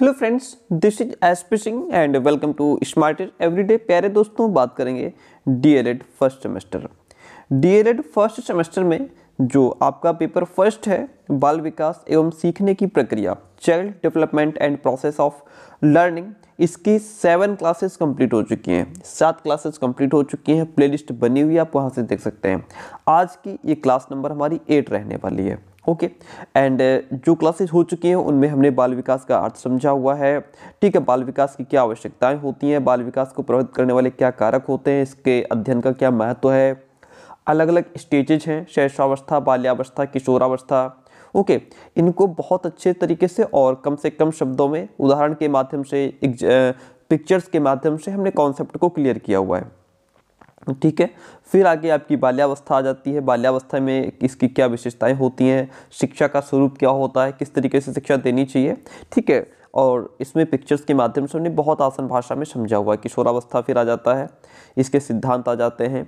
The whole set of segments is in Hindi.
hello friends this is SP Singh and welcome to smarter everyday प्यारे दोस्तों बात करेंगे DElEd first semester DElEd first semester में जो आपका पेपर फर्स्ट है बाल विकास एवं सीखने की प्रक्रिया child development and process of learning इसकी सेवन क्लासेस कंप्लीट हो चुकी हैं सात क्लासेस कंप्लीट हो चुकी हैं प्लेलिस्ट बनी हुई आप वहाँ से देख सकते हैं आज की ये क्लास नंबर हमारी एट रहने वाली है ओके एंड uh, जो क्लासेस हो चुकी हैं उनमें हमने बाल विकास का अर्थ समझा हुआ है ठीक है बाल विकास की क्या आवश्यकताएं होती हैं बाल विकास को प्रभावित करने वाले क्या कारक होते हैं इसके अध्ययन का क्या महत्व है अलग अलग स्टेजेज हैं शैशवावस्था बाल्यावस्था किशोरावस्था ओके okay, इनको बहुत अच्छे तरीके से और कम से कम शब्दों में उदाहरण के माध्यम से पिक्चर्स के माध्यम से हमने कॉन्सेप्ट को क्लियर किया हुआ है ठीक है फिर आगे आपकी बाल्यावस्था आ जाती है बाल्यावस्था में इसकी क्या विशेषताएं होती हैं शिक्षा का स्वरूप क्या होता है किस तरीके से शिक्षा देनी चाहिए ठीक है और इसमें पिक्चर्स के माध्यम से उन्हें बहुत आसान भाषा में समझा हुआ है किशोरावस्था फिर आ जाता है इसके सिद्धांत आ जाते हैं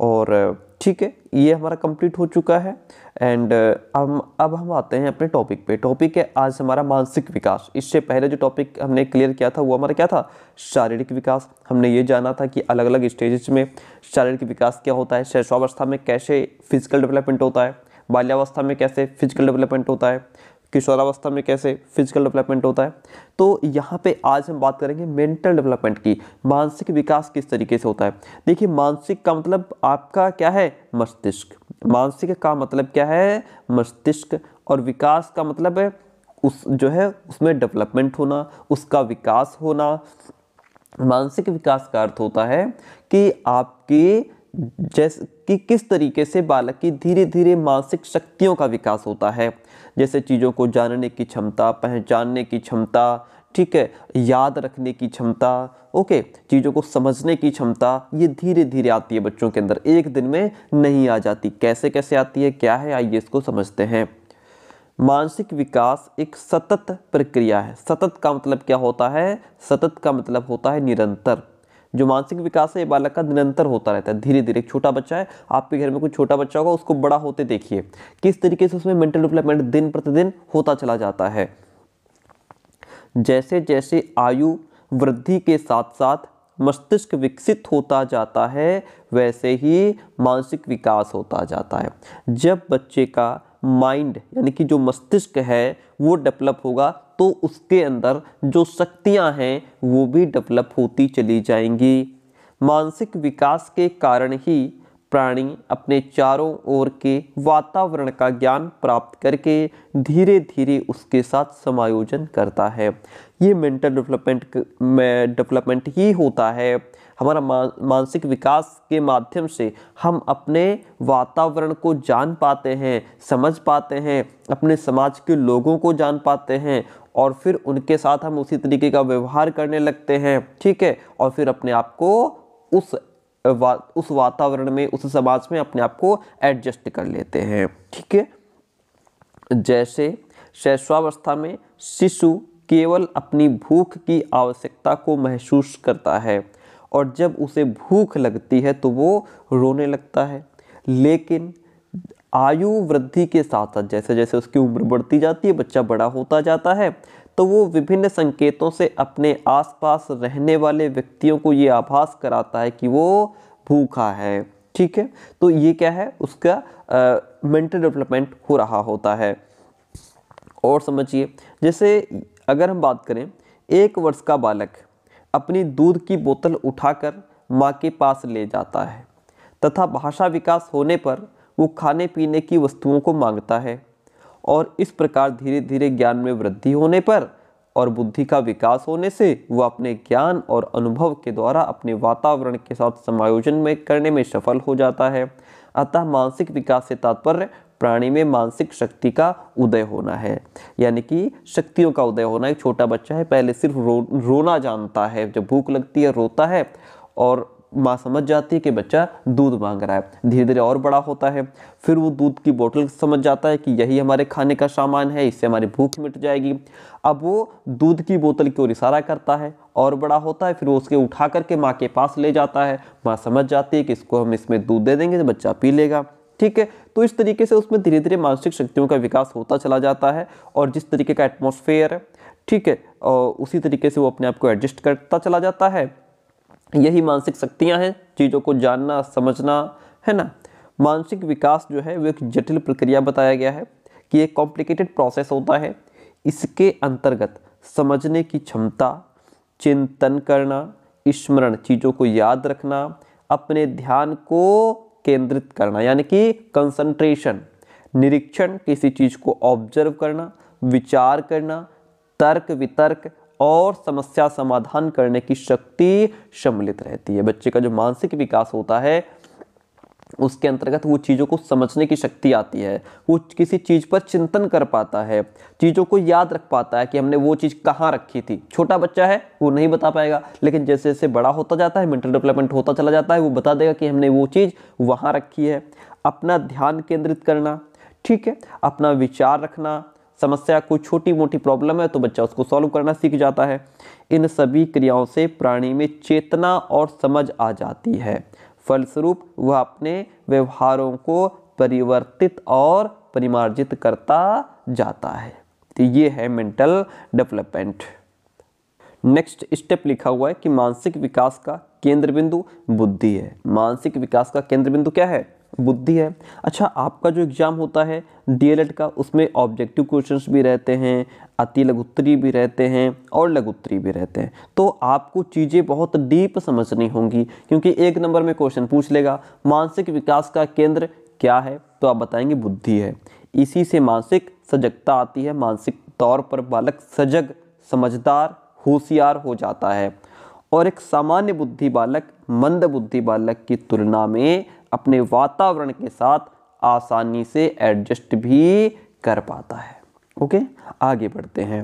और ठीक है ये हमारा कंप्लीट हो चुका है एंड अब अब हम आते हैं अपने टॉपिक पे टॉपिक है आज हमारा मानसिक विकास इससे पहले जो टॉपिक हमने क्लियर किया था वो हमारा क्या था शारीरिक विकास हमने ये जाना था कि अलग अलग स्टेजेस में शारीरिक विकास क्या होता है शैशवावस्था में कैसे फिजिकल डेवलपमेंट होता है बाल्यावस्था में कैसे फिजिकल डेवलपमेंट होता है किशोरावस्था में कैसे फिजिकल डेवलपमेंट होता है तो यहाँ पे आज हम बात करेंगे मेंटल डेवलपमेंट की मानसिक विकास किस तरीके से होता है देखिए मानसिक का मतलब आपका क्या है मस्तिष्क मानसिक का मतलब क्या है मस्तिष्क और विकास का मतलब है उस जो है उसमें डेवलपमेंट होना उसका विकास होना मानसिक विकास का अर्थ होता है कि आपकी जैसे कि किस तरीके से बालक की धीरे धीरे मानसिक शक्तियों का विकास होता है जैसे चीज़ों को जानने की क्षमता पहचानने की क्षमता ठीक है याद रखने की क्षमता ओके चीज़ों को समझने की क्षमता ये धीरे धीरे आती है बच्चों के अंदर एक दिन में नहीं आ जाती कैसे कैसे आती है क्या है आइए इसको समझते हैं मानसिक विकास एक सतत प्रक्रिया है सतत का मतलब क्या होता है सतत का मतलब होता है निरंतर जो मानसिक विकास है ये बालक का निरंतर होता रहता है धीरे धीरे एक छोटा बच्चा है आपके घर में कोई छोटा बच्चा होगा उसको बड़ा होते देखिए किस तरीके से उसमें मेंटल डेवलपमेंट दिन प्रतिदिन होता चला जाता है जैसे जैसे आयु वृद्धि के साथ साथ मस्तिष्क विकसित होता जाता है वैसे ही मानसिक विकास होता जाता है जब बच्चे का माइंड यानी कि जो मस्तिष्क है वो डेवलप होगा तो उसके अंदर जो शक्तियाँ हैं वो भी डेवलप होती चली जाएंगी मानसिक विकास के कारण ही प्राणी अपने चारों ओर के वातावरण का ज्ञान प्राप्त करके धीरे धीरे उसके साथ समायोजन करता है ये मेंटल डेवलपमेंट में डेवलपमेंट ही होता है हमारा मानसिक विकास के माध्यम से हम अपने वातावरण को जान पाते हैं समझ पाते हैं अपने समाज के लोगों को जान पाते हैं और फिर उनके साथ हम उसी तरीके का व्यवहार करने लगते हैं ठीक है और फिर अपने आप को उस वा, उस वातावरण में उस समाज में अपने आप को एडजस्ट कर लेते हैं ठीक है जैसे शैशवावस्था में शिशु केवल अपनी भूख की आवश्यकता को महसूस करता है और जब उसे भूख लगती है तो वो रोने लगता है लेकिन आयु वृद्धि के साथ साथ जैसे जैसे उसकी उम्र बढ़ती जाती है बच्चा बड़ा होता जाता है तो वो विभिन्न संकेतों से अपने आसपास रहने वाले व्यक्तियों को ये आभास कराता है कि वो भूखा है ठीक है तो ये क्या है उसका मेंटल डेवलपमेंट हो रहा होता है और समझिए जैसे अगर हम बात करें एक वर्ष का बालक अपनी दूध की बोतल उठाकर माँ के पास ले जाता है तथा भाषा विकास होने पर वो खाने पीने की वस्तुओं को मांगता है और इस प्रकार धीरे धीरे ज्ञान में वृद्धि होने पर और बुद्धि का विकास होने से वह अपने ज्ञान और अनुभव के द्वारा अपने वातावरण के साथ समायोजन में करने में सफल हो जाता है अतः मानसिक विकास से तात्पर्य प्राणी में मानसिक शक्ति का उदय होना है यानी कि शक्तियों का उदय होना एक छोटा बच्चा है पहले सिर्फ रो रोना जानता है जब भूख लगती है रोता है और माँ समझ जाती है कि बच्चा दूध मांग रहा है धीरे धीरे और बड़ा होता है फिर वो दूध की बोतल समझ जाता है कि यही हमारे खाने का सामान है इससे हमारी भूख मिट जाएगी अब वो दूध की बोतल की ओर इशारा करता है और बड़ा होता है फिर वो उसके उठा करके माँ के पास ले जाता है माँ समझ जाती है कि इसको हम इसमें दूध दे देंगे तो बच्चा पी लेगा ठीक है तो इस तरीके से उसमें धीरे धीरे मानसिक शक्तियों का विकास होता चला जाता है और जिस तरीके का एटमोसफेयर है ठीक है और उसी तरीके से वो अपने आप को एडजस्ट करता चला जाता है यही मानसिक शक्तियाँ हैं चीज़ों को जानना समझना है ना मानसिक विकास जो है वो एक जटिल प्रक्रिया बताया गया है कि एक कॉम्प्लिकेटेड प्रोसेस होता है इसके अंतर्गत समझने की क्षमता चिंतन करना स्मरण चीज़ों को याद रखना अपने ध्यान को केंद्रित करना यानी कि कंसंट्रेशन निरीक्षण किसी चीज़ को ऑब्जर्व करना विचार करना तर्क वितर्क और समस्या समाधान करने की शक्ति सम्मिलित रहती है बच्चे का जो मानसिक विकास होता है उसके अंतर्गत वो चीज़ों को समझने की शक्ति आती है वो किसी चीज़ पर चिंतन कर पाता है चीज़ों को याद रख पाता है कि हमने वो चीज़ कहाँ रखी थी छोटा बच्चा है वो नहीं बता पाएगा लेकिन जैसे जैसे बड़ा होता जाता है मेंटल डेवलपमेंट होता चला जाता है वो बता देगा कि हमने वो चीज़ वहाँ रखी है अपना ध्यान केंद्रित करना ठीक है अपना विचार रखना समस्या कोई छोटी मोटी प्रॉब्लम है तो बच्चा उसको सॉल्व करना सीख जाता है इन सभी क्रियाओं से प्राणी में चेतना और समझ आ जाती है फलस्वरूप वह अपने व्यवहारों को परिवर्तित और परिमार्जित करता जाता है तो ये है मेंटल डेवलपमेंट नेक्स्ट स्टेप लिखा हुआ है कि मानसिक विकास का केंद्र बिंदु बुद्धि है मानसिक विकास का केंद्र बिंदु क्या है बुद्धि है अच्छा आपका जो एग्ज़ाम होता है डी का उसमें ऑब्जेक्टिव क्वेश्चंस भी रहते हैं अति लघुत्तरी भी रहते हैं और लघुत्तरी भी रहते हैं तो आपको चीज़ें बहुत डीप समझनी होंगी क्योंकि एक नंबर में क्वेश्चन पूछ लेगा मानसिक विकास का केंद्र क्या है तो आप बताएंगे बुद्धि है इसी से मानसिक सजगता आती है मानसिक तौर पर बालक सजग समझदार होशियार हो जाता है और एक सामान्य बुद्धि बालक मंद बुद्धि बालक की तुलना में अपने वातावरण के साथ आसानी से एडजस्ट भी कर पाता है ओके आगे बढ़ते हैं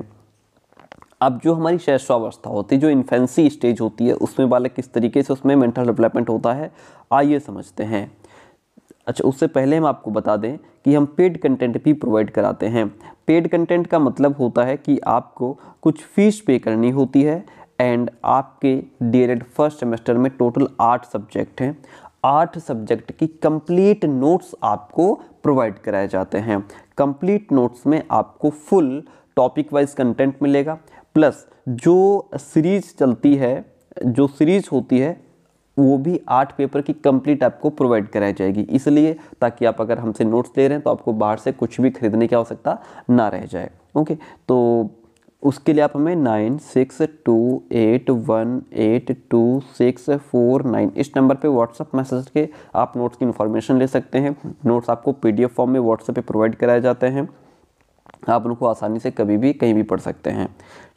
अब जो हमारी शैशवावस्था होती है जो इन्फेंसी स्टेज होती है उसमें बालक किस तरीके से उसमें मेंटल डेवलपमेंट होता है आइए समझते हैं अच्छा उससे पहले हम आपको बता दें कि हम पेड कंटेंट भी प्रोवाइड कराते हैं पेड कंटेंट का मतलब होता है कि आपको कुछ फ़ीस पे करनी होती है एंड आपके डी फर्स्ट सेमेस्टर में टोटल आठ सब्जेक्ट हैं आठ सब्जेक्ट की कंप्लीट नोट्स आपको प्रोवाइड कराए जाते हैं कंप्लीट नोट्स में आपको फुल टॉपिक वाइज कंटेंट मिलेगा प्लस जो सीरीज चलती है जो सीरीज होती है वो भी आठ पेपर की कंप्लीट आपको प्रोवाइड कराई जाएगी इसलिए ताकि आप अगर हमसे नोट्स ले रहे हैं तो आपको बाहर से कुछ भी खरीदने की आवश्यकता ना रह जाए ओके तो उसके लिए आप हमें nine six two eight one eight two six four nine इस नंबर पे व्हाट्सअप मैसेज के आप नोट्स की इन्फॉर्मेशन ले सकते हैं नोट्स आपको पीडीएफ फॉर्म में व्हाट्सएप पे प्रोवाइड कराए जाते हैं आप उनको आसानी से कभी भी कहीं भी पढ़ सकते हैं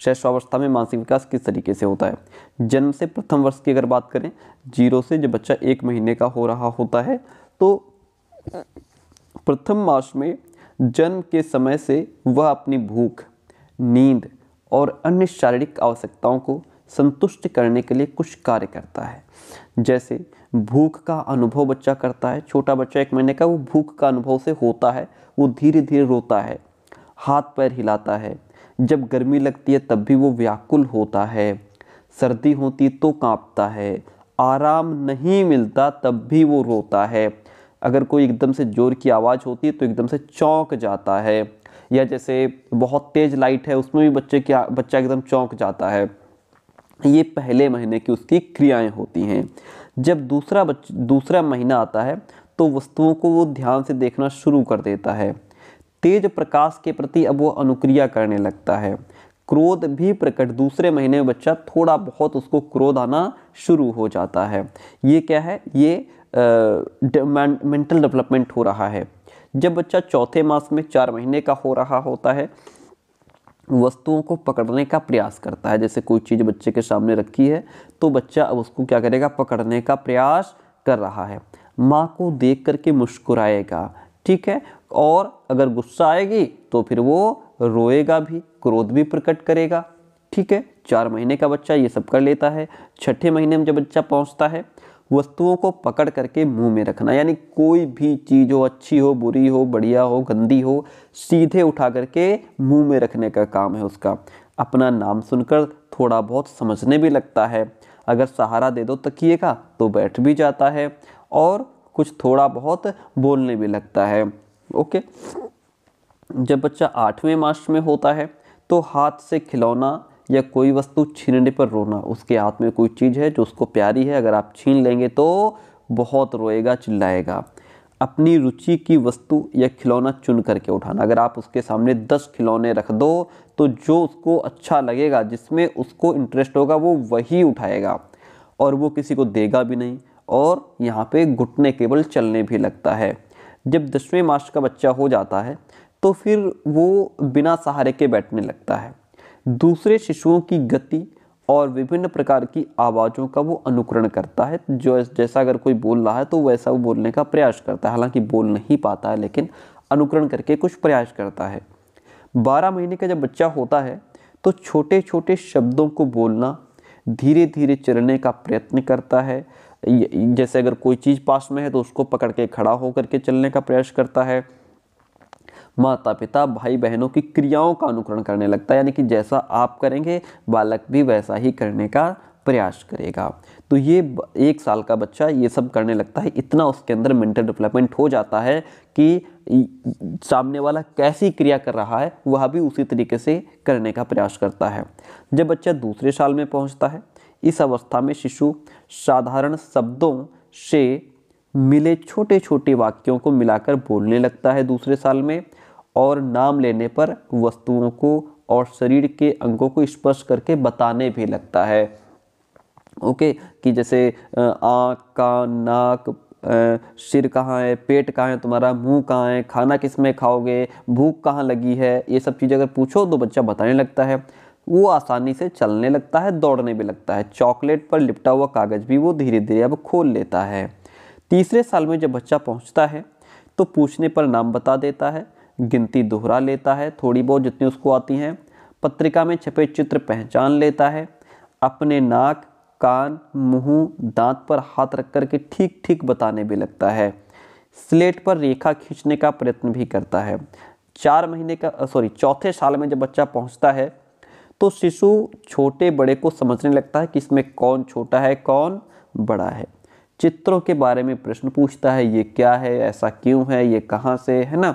शैशवावस्था में मानसिक विकास किस तरीके से होता है जन्म से प्रथम वर्ष की अगर बात करें जीरो से जब बच्चा एक महीने का हो रहा होता है तो प्रथम मास में जन्म के समय से वह अपनी भूख नींद और अन्य शारीरिक आवश्यकताओं को संतुष्ट करने के लिए कुछ कार्य करता है जैसे भूख का अनुभव बच्चा करता है छोटा बच्चा एक महीने का वो भूख का अनुभव से होता है वो धीरे धीरे रोता है हाथ पैर हिलाता है जब गर्मी लगती है तब भी वो व्याकुल होता है सर्दी होती तो कांपता है आराम नहीं मिलता तब भी वो रोता है अगर कोई एकदम से ज़ोर की आवाज़ होती है तो एकदम से चौंक जाता है या जैसे बहुत तेज़ लाइट है उसमें भी बच्चे क्या बच्चा एकदम चौंक जाता है ये पहले महीने की उसकी क्रियाएं होती हैं जब दूसरा बच दूसरा महीना आता है तो वस्तुओं को वो ध्यान से देखना शुरू कर देता है तेज प्रकाश के प्रति अब वो अनुक्रिया करने लगता है क्रोध भी प्रकट दूसरे महीने में बच्चा थोड़ा बहुत उसको क्रोध आना शुरू हो जाता है ये क्या है ये मेंटल डेवलपमेंट हो रहा है जब बच्चा चौथे मास में चार महीने का हो रहा होता है वस्तुओं को पकड़ने का प्रयास करता है जैसे कोई चीज़ बच्चे के सामने रखी है तो बच्चा अब उसको क्या करेगा पकड़ने का प्रयास कर रहा है माँ को देख करके मुस्कुराएगा ठीक है और अगर गुस्सा आएगी तो फिर वो रोएगा भी क्रोध भी प्रकट करेगा ठीक है चार महीने का बच्चा ये सब कर लेता है छठे महीने में जब बच्चा पहुँचता है वस्तुओं को पकड़ करके मुंह में रखना यानी कोई भी चीज़ हो अच्छी हो बुरी हो बढ़िया हो गंदी हो सीधे उठा करके मुंह में रखने का काम है उसका अपना नाम सुनकर थोड़ा बहुत समझने भी लगता है अगर सहारा दे दो तकिए का तो बैठ भी जाता है और कुछ थोड़ा बहुत बोलने भी लगता है ओके जब बच्चा आठवें मार्च में होता है तो हाथ से खिलौना या कोई वस्तु छीनने पर रोना उसके हाथ में कोई चीज़ है जो उसको प्यारी है अगर आप छीन लेंगे तो बहुत रोएगा चिल्लाएगा अपनी रुचि की वस्तु या खिलौना चुन करके उठाना अगर आप उसके सामने दस खिलौने रख दो तो जो उसको अच्छा लगेगा जिसमें उसको इंटरेस्ट होगा वो वही उठाएगा और वो किसी को देगा भी नहीं और यहाँ पे घुटने केवल चलने भी लगता है जब दसवें मार्च का बच्चा हो जाता है तो फिर वो बिना सहारे के बैठने लगता है दूसरे शिशुओं की गति और विभिन्न प्रकार की आवाज़ों का वो अनुकरण करता है जो जैसा अगर कोई बोल रहा है तो वैसा वो बोलने का प्रयास करता है हालांकि बोल नहीं पाता है लेकिन अनुकरण करके कुछ प्रयास करता है बारह महीने का जब बच्चा होता है तो छोटे छोटे शब्दों को बोलना धीरे धीरे चलने का प्रयत्न करता है जैसे अगर कोई चीज़ पास में है तो उसको पकड़ के खड़ा होकर के चलने का प्रयास करता है माता पिता भाई बहनों की क्रियाओं का अनुकरण करने लगता है यानी कि जैसा आप करेंगे बालक भी वैसा ही करने का प्रयास करेगा तो ये एक साल का बच्चा ये सब करने लगता है इतना उसके अंदर मेंटल डेवलपमेंट हो जाता है कि सामने वाला कैसी क्रिया कर रहा है वह भी उसी तरीके से करने का प्रयास करता है जब बच्चा दूसरे साल में पहुंचता है इस अवस्था में शिशु साधारण शब्दों से मिले छोटे छोटे वाक्यों को मिलाकर बोलने लगता है दूसरे साल में और नाम लेने पर वस्तुओं को और शरीर के अंगों को स्पर्श करके बताने भी लगता है ओके कि जैसे आँख का नाक सिर कहाँ है पेट कहाँ है तुम्हारा मुंह कहाँ है खाना किस में खाओगे भूख कहाँ लगी है ये सब चीज़ अगर पूछो तो बच्चा बताने लगता है वो आसानी से चलने लगता है दौड़ने भी लगता है चॉकलेट पर लिपटा हुआ कागज़ भी वो धीरे धीरे अब खोल लेता है तीसरे साल में जब बच्चा पहुँचता है तो पूछने पर नाम बता देता है गिनती दोहरा लेता है थोड़ी बहुत जितनी उसको आती हैं पत्रिका में छपे चित्र पहचान लेता है अपने नाक कान मुंह दांत पर हाथ रख कर के ठीक ठीक बताने भी लगता है स्लेट पर रेखा खींचने का प्रयत्न भी करता है चार महीने का सॉरी चौथे साल में जब बच्चा पहुंचता है तो शिशु छोटे बड़े को समझने लगता है कि इसमें कौन छोटा है कौन बड़ा है चित्रों के बारे में प्रश्न पूछता है ये क्या है ऐसा क्यों है ये कहाँ से है ना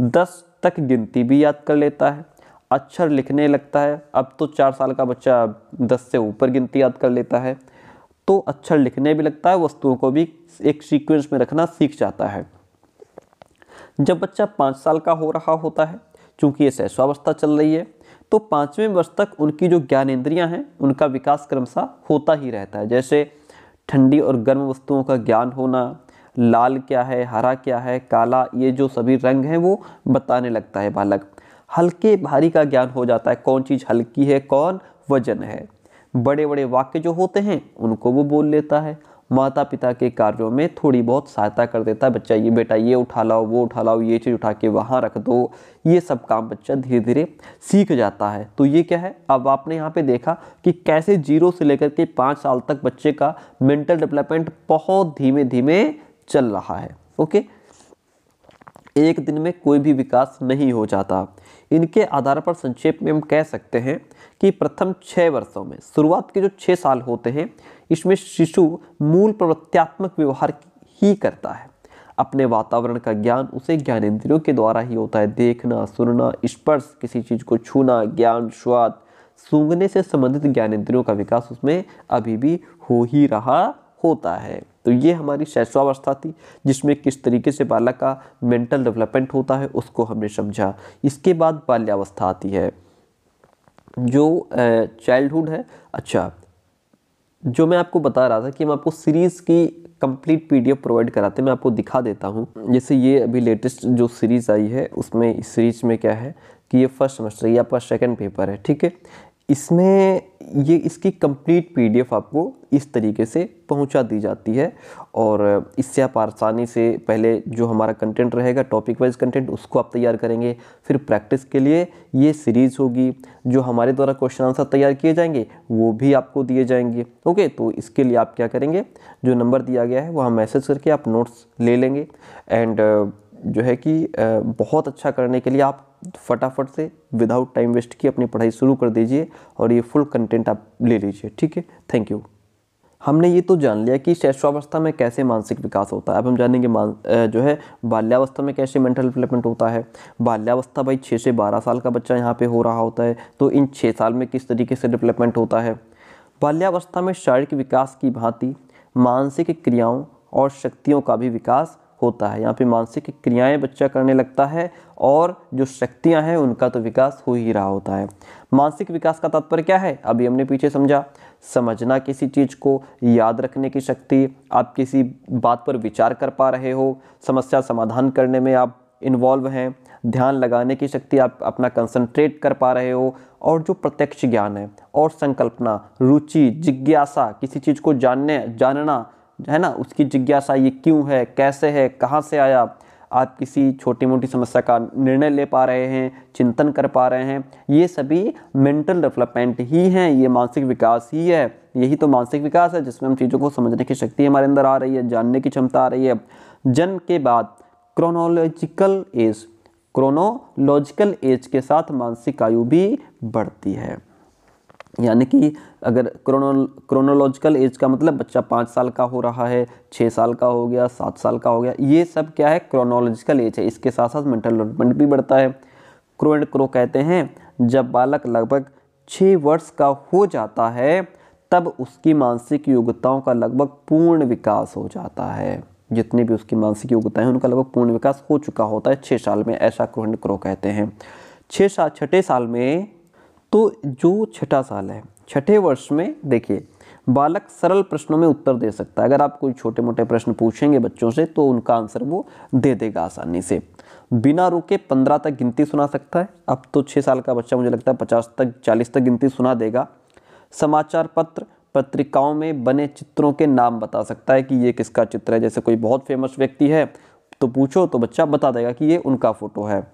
दस तक गिनती भी याद कर लेता है अक्षर लिखने लगता है अब तो चार साल का बच्चा दस से ऊपर गिनती याद कर लेता है तो अक्षर लिखने भी लगता है वस्तुओं को भी एक सीक्वेंस में रखना सीख जाता है जब बच्चा पाँच साल का हो रहा होता है चूँकि ये शैशवावस्था चल रही है तो पाँचवें वर्ष तक उनकी जो ज्ञान इंद्रियाँ हैं उनका विकास क्रमशः होता ही रहता है जैसे ठंडी और गर्म वस्तुओं का ज्ञान होना लाल क्या है हरा क्या है काला ये जो सभी रंग हैं वो बताने लगता है बालक हल्के भारी का ज्ञान हो जाता है कौन चीज़ हल्की है कौन वजन है बड़े बड़े वाक्य जो होते हैं उनको वो बोल लेता है माता पिता के कार्यों में थोड़ी बहुत सहायता कर देता है बच्चा ये बेटा ये उठा लाओ वो उठा लाओ ये चीज़ उठा के वहाँ रख दो ये सब काम बच्चा धीरे धीरे सीख जाता है तो ये क्या है अब आपने यहाँ पे देखा कि कैसे जीरो से लेकर के पाँच साल तक बच्चे का मेंटल डेवलपमेंट बहुत धीमे धीमे चल रहा है ओके एक दिन में कोई भी विकास नहीं हो जाता इनके आधार पर संक्षेप में हम कह सकते हैं कि प्रथम छः वर्षों में शुरुआत के जो छः साल होते हैं इसमें शिशु मूल प्रवृत्त्यात्मक व्यवहार ही करता है अपने वातावरण का ज्ञान उसे ज्ञानेंद्रियों के द्वारा ही होता है देखना सुनना स्पर्श किसी चीज़ को छूना ज्ञान स्वाद सूंघने से संबंधित ज्ञानेंद्रियों का विकास उसमें अभी भी हो ही रहा होता है तो ये हमारी शैशवावस्था थी जिसमें किस तरीके से बालक का मेंटल डेवलपमेंट होता है उसको हमने समझा इसके बाद बाल्यावस्था आती है जो चाइल्डहुड है अच्छा जो मैं आपको बता रहा था कि हम आपको सीरीज़ की कंप्लीट पीडीएफ प्रोवाइड कराते हैं मैं आपको दिखा देता हूँ जैसे ये अभी लेटेस्ट जो सीरीज़ आई है उसमें इस सीरीज़ में क्या है कि ये फर्स्ट सेमेस्टर ये आपका सेकंड पेपर है ठीक है इसमें ये इसकी कंप्लीट पीडीएफ आपको इस तरीके से पहुंचा दी जाती है और इससे आप आसानी से पहले जो हमारा कंटेंट रहेगा टॉपिक वाइज कंटेंट उसको आप तैयार करेंगे फिर प्रैक्टिस के लिए ये सीरीज़ होगी जो हमारे द्वारा क्वेश्चन आंसर तैयार किए जाएंगे वो भी आपको दिए जाएंगे ओके तो इसके लिए आप क्या करेंगे जो नंबर दिया गया है वहाँ मैसेज करके आप नोट्स ले लेंगे एंड जो है कि बहुत अच्छा करने के लिए आप फटाफट से विदाउट टाइम वेस्ट किए अपनी पढ़ाई शुरू कर दीजिए और ये फुल कंटेंट आप ले लीजिए ठीक है थैंक यू हमने ये तो जान लिया कि शैशवावस्था में कैसे मानसिक विकास होता है अब हम जानेंगे मान जो है बाल्यावस्था में कैसे मेंटल डेवलपमेंट होता है बाल्यावस्था भाई छः से बारह साल का बच्चा यहाँ पे हो रहा होता है तो इन छः साल में किस तरीके से डेवलपमेंट होता है बाल्यावस्था में शारीरिक विकास की भांति मानसिक क्रियाओं और शक्तियों का भी विकास होता है यहाँ पे मानसिक क्रियाएं बच्चा करने लगता है और जो शक्तियाँ हैं उनका तो विकास हो ही रहा होता है मानसिक विकास का तात्पर्य क्या है अभी हमने पीछे समझा समझना किसी चीज़ को याद रखने की शक्ति आप किसी बात पर विचार कर पा रहे हो समस्या समाधान करने में आप इन्वॉल्व हैं ध्यान लगाने की शक्ति आप अपना कंसंट्रेट कर पा रहे हो और जो प्रत्यक्ष ज्ञान है और संकल्पना रुचि जिज्ञासा किसी चीज़ को जानने जानना है ना उसकी जिज्ञासा ये क्यों है कैसे है कहाँ से आया आप किसी छोटी मोटी समस्या का निर्णय ले पा रहे हैं चिंतन कर पा रहे हैं ये सभी मेंटल डेवलपमेंट ही हैं ये मानसिक विकास ही है यही तो मानसिक विकास है जिसमें हम चीज़ों को समझने की शक्ति हमारे अंदर आ रही है जानने की क्षमता आ रही है जन्म के बाद क्रोनोलॉजिकल एज क्रोनोलॉजिकल एज के साथ मानसिक आयु भी बढ़ती है यानी कि अगर क्रोनो क्रोनोलॉजिकल एज का मतलब बच्चा पाँच साल का हो रहा है छः साल का हो गया सात साल का हो गया ये सब क्या है क्रोनोलॉजिकल एज है इसके साथ साथ मेंटल डेवलपमेंट भी बढ़ता है क्रो एंड क्रो कहते हैं जब बालक लगभग छः वर्ष का हो जाता है तब उसकी मानसिक योग्यताओं का लगभग पूर्ण विकास हो जाता है जितनी भी उसकी मानसिक योग्यता हैं उनका लगभग पूर्ण विकास हो चुका होता है छः साल में ऐसा क्रो एंड क्रो कहते हैं छः साल छठे साल में तो जो छठा साल है छठे वर्ष में देखिए बालक सरल प्रश्नों में उत्तर दे सकता है अगर आप कोई छोटे मोटे प्रश्न पूछेंगे बच्चों से तो उनका आंसर वो दे देगा आसानी से बिना रुके पंद्रह तक गिनती सुना सकता है अब तो छः साल का बच्चा मुझे लगता है पचास तक चालीस तक गिनती सुना देगा समाचार पत्र पत्रिकाओं में बने चित्रों के नाम बता सकता है कि ये किसका चित्र है जैसे कोई बहुत फेमस व्यक्ति है तो पूछो तो बच्चा बता देगा कि ये उनका फोटो है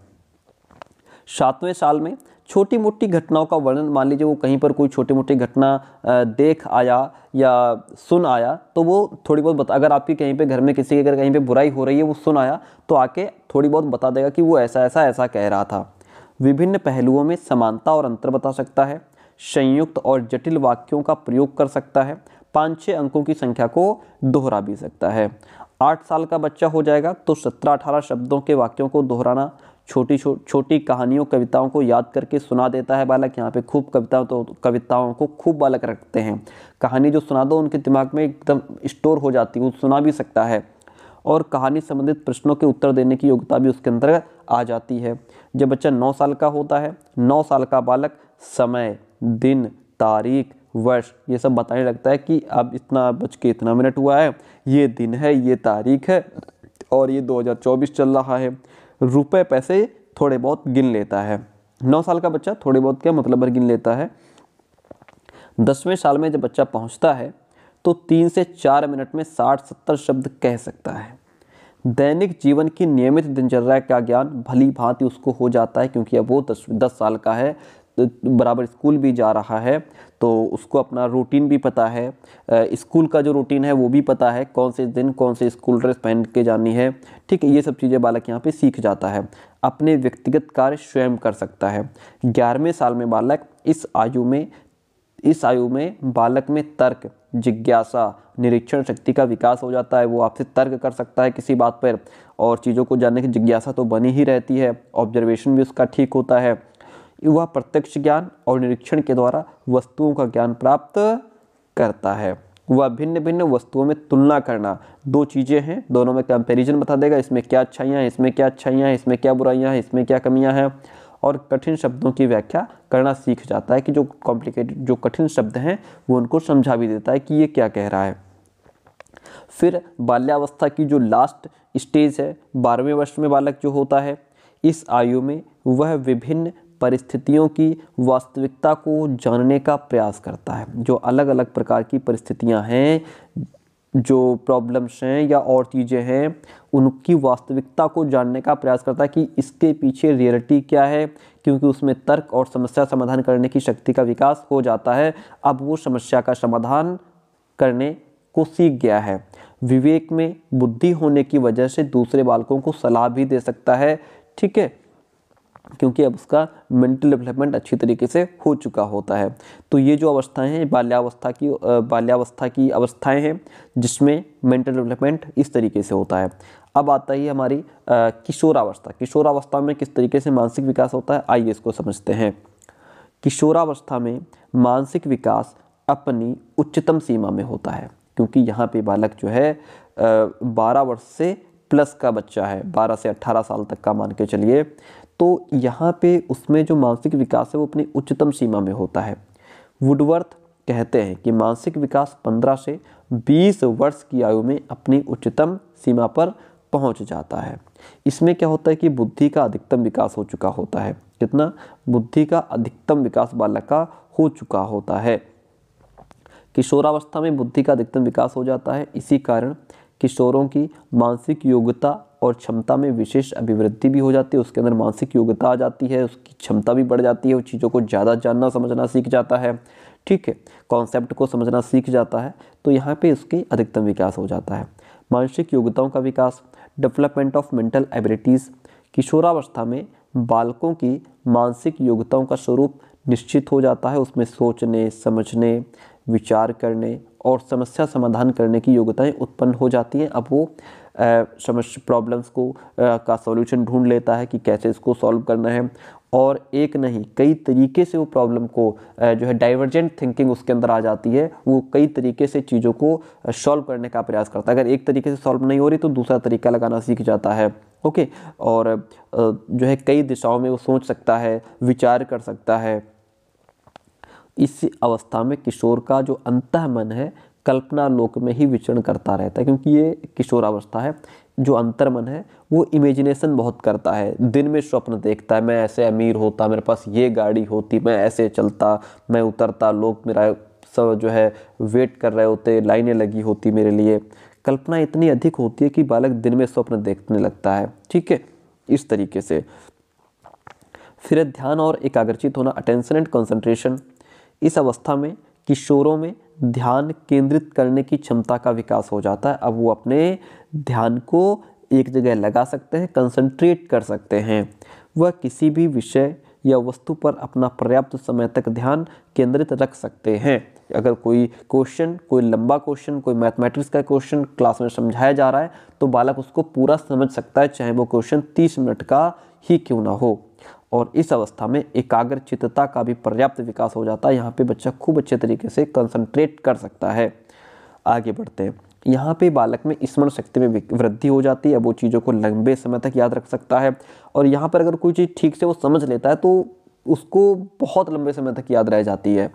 सातवें साल में छोटी मोटी घटनाओं का वर्णन मान लीजिए वो कहीं पर कोई छोटी मोटी घटना देख आया या सुन आया तो वो थोड़ी बहुत बता अगर आपकी कहीं पे घर में किसी की अगर कहीं पे बुराई हो रही है वो सुन आया तो आके थोड़ी बहुत बता देगा कि वो ऐसा ऐसा ऐसा कह रहा था विभिन्न पहलुओं में समानता और अंतर बता सकता है संयुक्त और जटिल वाक्यों का प्रयोग कर सकता है पाँच छः अंकों की संख्या को दोहरा भी सकता है आठ साल का बच्चा हो जाएगा तो सत्रह अठारह शब्दों के वाक्यों को दोहराना छोटी छो, छोटी कहानियों कविताओं को याद करके सुना देता है बालक यहाँ पे खूब कविता तो कविताओं को खूब बालक रखते हैं कहानी जो सुना दो उनके दिमाग में एकदम स्टोर हो जाती है वो सुना भी सकता है और कहानी संबंधित प्रश्नों के उत्तर देने की योग्यता भी उसके अंदर आ जाती है जब बच्चा नौ साल का होता है नौ साल का बालक समय दिन तारीख वर्ष ये सब बताने लगता है कि अब इतना बच के इतना मिनट हुआ है ये दिन है ये तारीख है और ये 2024 चल रहा है रुपए पैसे थोड़े बहुत गिन लेता है नौ साल का बच्चा थोड़े बहुत क्या मतलब भर गिन लेता है दसवें साल में जब बच्चा पहुंचता है तो तीन से चार मिनट में साठ सत्तर शब्द कह सकता है दैनिक जीवन की नियमित दिनचर्या का ज्ञान भली भांति उसको हो जाता है क्योंकि अब वो दस दस साल का है बराबर स्कूल भी जा रहा है तो उसको अपना रूटीन भी पता है स्कूल का जो रूटीन है वो भी पता है कौन से दिन कौन से स्कूल ड्रेस पहन के जानी है ठीक है ये सब चीज़ें बालक यहाँ पे सीख जाता है अपने व्यक्तिगत कार्य स्वयं कर सकता है ग्यारहवें साल में बालक इस आयु में इस आयु में बालक में तर्क जिज्ञासा निरीक्षण शक्ति का विकास हो जाता है वो आपसे तर्क कर सकता है किसी बात पर और चीज़ों को जानने की जिज्ञासा तो बनी ही रहती है ऑब्जर्वेशन भी उसका ठीक होता है वह प्रत्यक्ष ज्ञान और निरीक्षण के द्वारा वस्तुओं का ज्ञान प्राप्त करता है वह भिन्न भिन्न वस्तुओं में तुलना करना दो चीज़ें हैं दोनों में कंपेरिजन बता देगा इसमें क्या अच्छाइयाँ हैं इसमें क्या अच्छाइयाँ हैं इसमें क्या बुराइयाँ हैं इसमें क्या कमियाँ हैं और कठिन शब्दों की व्याख्या करना सीख जाता है कि जो कॉम्प्लिकेटेड जो कठिन शब्द हैं वो उनको समझा भी देता है कि ये क्या कह रहा है फिर बाल्यावस्था की जो लास्ट स्टेज है बारहवें वर्ष में बालक जो होता है इस आयु में वह विभिन्न परिस्थितियों की वास्तविकता को जानने का प्रयास करता है जो अलग अलग प्रकार की परिस्थितियां हैं जो प्रॉब्लम्स हैं या और चीज़ें हैं उनकी वास्तविकता को जानने का प्रयास करता है कि इसके पीछे रियलिटी क्या है क्योंकि उसमें तर्क और समस्या समाधान करने की शक्ति का विकास हो जाता है अब वो समस्या का समाधान करने को सीख गया है विवेक में बुद्धि होने की वजह से दूसरे बालकों को सलाह भी दे सकता है ठीक है क्योंकि अब उसका मेंटल डेवलपमेंट अच्छी तरीके से हो चुका होता है तो ये जो अवस्थाएं हैं बाल्यावस्था की बाल्यावस्था की अवस्थाएं हैं जिसमें मेंटल डेवलपमेंट इस तरीके से होता है अब आता ही हमारी किशोरावस्था किशोरावस्था में किस तरीके से मानसिक विकास होता है आइए इसको समझते हैं किशोरावस्था में मानसिक विकास अपनी उच्चतम सीमा में होता है क्योंकि यहाँ पे बालक जो है बारह वर्ष से प्लस का बच्चा है 12 से 18 साल तक का मान के चलिए तो यहाँ पे उसमें जो मानसिक विकास है वो अपनी उच्चतम सीमा में होता है वुडवर्थ कहते हैं कि मानसिक विकास 15 से 20 वर्ष की आयु में अपनी उच्चतम सीमा पर पहुँच जाता है इसमें क्या होता है कि बुद्धि का अधिकतम विकास हो चुका होता है कितना बुद्धि का अधिकतम विकास बालक का हो चुका होता है किशोरावस्था में बुद्धि का अधिकतम विकास हो जाता है इसी कारण किशोरों की मानसिक योग्यता और क्षमता में विशेष अभिवृद्धि भी हो जाती है उसके अंदर मानसिक योग्यता आ जाती है उसकी क्षमता भी बढ़ जाती है उस चीज़ों को ज़्यादा जानना समझना सीख जाता है ठीक है कॉन्सेप्ट को समझना सीख जाता है तो यहाँ पे उसके अधिकतम विकास हो जाता है मानसिक योग्यताओं का विकास डेवलपमेंट ऑफ मेंटल एबिलिटीज़ किशोरावस्था में बालकों की मानसिक योग्यताओं का स्वरूप निश्चित हो जाता है उसमें सोचने समझने विचार करने और समस्या समाधान करने की योग्यताएँ उत्पन्न हो जाती हैं अब वो समस्या प्रॉब्लम्स को का सॉल्यूशन ढूंढ लेता है कि कैसे इसको सॉल्व करना है और एक नहीं कई तरीके से वो प्रॉब्लम को जो है डाइवर्जेंट थिंकिंग उसके अंदर आ जाती है वो कई तरीके से चीज़ों को सॉल्व करने का प्रयास करता है अगर एक तरीके से सॉल्व नहीं हो रही तो दूसरा तरीका लगाना सीख जाता है ओके और जो है कई दिशाओं में वो सोच सकता है विचार कर सकता है इस अवस्था में किशोर का जो अंत मन है कल्पना लोक में ही विचरण करता रहता है क्योंकि ये किशोरावस्था है जो अंतर्मन है वो इमेजिनेशन बहुत करता है दिन में स्वप्न देखता है मैं ऐसे अमीर होता मेरे पास ये गाड़ी होती मैं ऐसे चलता मैं उतरता लोग मेरा सब जो है वेट कर रहे होते लाइनें लगी होती मेरे लिए कल्पना इतनी अधिक होती है कि बालक दिन में स्वप्न देखने लगता है ठीक है इस तरीके से फिर ध्यान और एकाग्रचित होना अटेंशन एंड कंसंट्रेशन इस अवस्था में किशोरों में ध्यान केंद्रित करने की क्षमता का विकास हो जाता है अब वो अपने ध्यान को एक जगह लगा सकते हैं कंसंट्रेट कर सकते हैं वह किसी भी विषय या वस्तु पर अपना पर्याप्त समय तक ध्यान केंद्रित रख सकते हैं अगर कोई क्वेश्चन कोई लंबा क्वेश्चन कोई मैथमेटिक्स का क्वेश्चन क्लास में समझाया जा रहा है तो बालक उसको पूरा समझ सकता है चाहे वो क्वेश्चन तीस मिनट का ही क्यों ना हो और इस अवस्था में एकाग्र चित्तता का भी पर्याप्त विकास हो जाता है यहाँ पे बच्चा खूब अच्छे तरीके से कंसंट्रेट कर सकता है आगे बढ़ते हैं यहाँ पे बालक में स्मरण शक्ति में वृद्धि हो जाती है वो चीज़ों को लंबे समय तक याद रख सकता है और यहाँ पर अगर कोई चीज़ ठीक से वो समझ लेता है तो उसको बहुत लंबे समय तक याद रह जाती है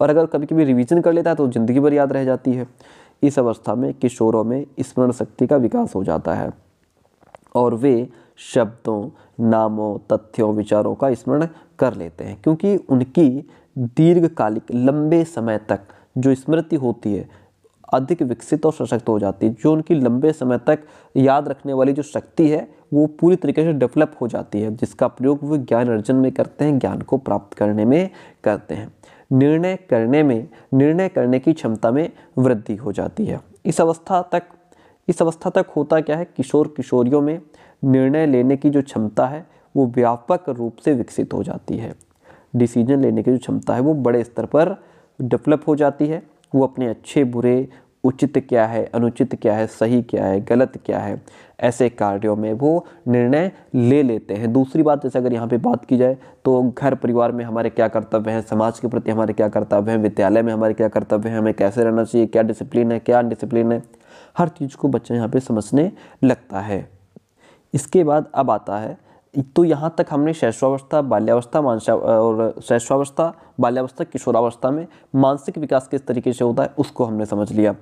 और अगर कभी कभी रिविज़न कर लेता है तो ज़िंदगी भर याद रह जाती है इस अवस्था में किशोरों में स्मरण शक्ति का विकास हो जाता है और वे शब्दों नामों तथ्यों विचारों का स्मरण कर लेते हैं क्योंकि उनकी दीर्घकालिक लंबे समय तक जो स्मृति होती है अधिक विकसित और सशक्त हो जाती है जो उनकी लंबे समय तक याद रखने वाली जो शक्ति है वो पूरी तरीके से डेवलप हो जाती है जिसका प्रयोग वे ज्ञान अर्जन में करते हैं ज्ञान को प्राप्त करने में करते हैं निर्णय करने में निर्णय करने की क्षमता में वृद्धि हो जाती है इस अवस्था तक इस अवस्था तक होता क्या है किशोर किशोरियों में निर्णय लेने की जो क्षमता है वो व्यापक रूप से विकसित हो जाती है डिसीजन लेने की जो क्षमता है वो बड़े स्तर पर डेवलप हो जाती है वो अपने अच्छे बुरे उचित क्या है अनुचित क्या है सही क्या है गलत क्या है ऐसे कार्यों में वो निर्णय ले लेते हैं दूसरी बात जैसे अगर यहाँ पे बात की जाए तो घर परिवार में हमारे क्या कर्तव्य हैं समाज के प्रति हमारे क्या कर्तव्य हैं विद्यालय में हमारे क्या कर्तव्य हैं हमें कैसे रहना चाहिए क्या डिसिप्लिन है क्या अनडिसिप्लिन है हर चीज़ को बच्चा यहाँ पर समझने लगता है इसके बाद अब आता है तो यहाँ तक हमने शैशवावस्था बाल्यावस्था मानसा और शैशवावस्था बाल्यावस्था किशोरावस्था में मानसिक विकास किस तरीके से होता है उसको हमने समझ लिया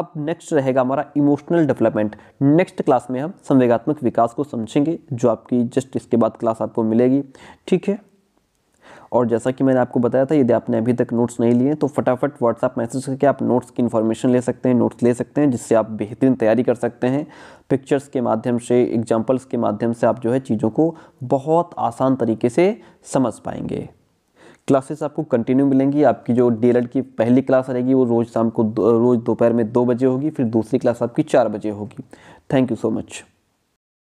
अब नेक्स्ट रहेगा हमारा इमोशनल डेवलपमेंट नेक्स्ट क्लास में हम संवेगात्मक विकास को समझेंगे जो आपकी जस्ट इसके बाद क्लास आपको मिलेगी ठीक है और जैसा कि मैंने आपको बताया था यदि आपने अभी तक नोट्स नहीं लिए तो फटाफट व्हाट्सअप मैसेज करके आप नोट्स की इन्फॉर्मेशन ले सकते हैं नोट्स ले सकते हैं जिससे आप बेहतरीन तैयारी कर सकते हैं पिक्चर्स के माध्यम से एग्जाम्पल्स के माध्यम से आप जो है चीज़ों को बहुत आसान तरीके से समझ पाएंगे क्लासेस आपको कंटिन्यू मिलेंगी आपकी जो डी की पहली क्लास रहेगी वो रोज़ शाम को रोज़ दोपहर में दो बजे होगी फिर दूसरी क्लास आपकी चार बजे होगी थैंक यू सो मच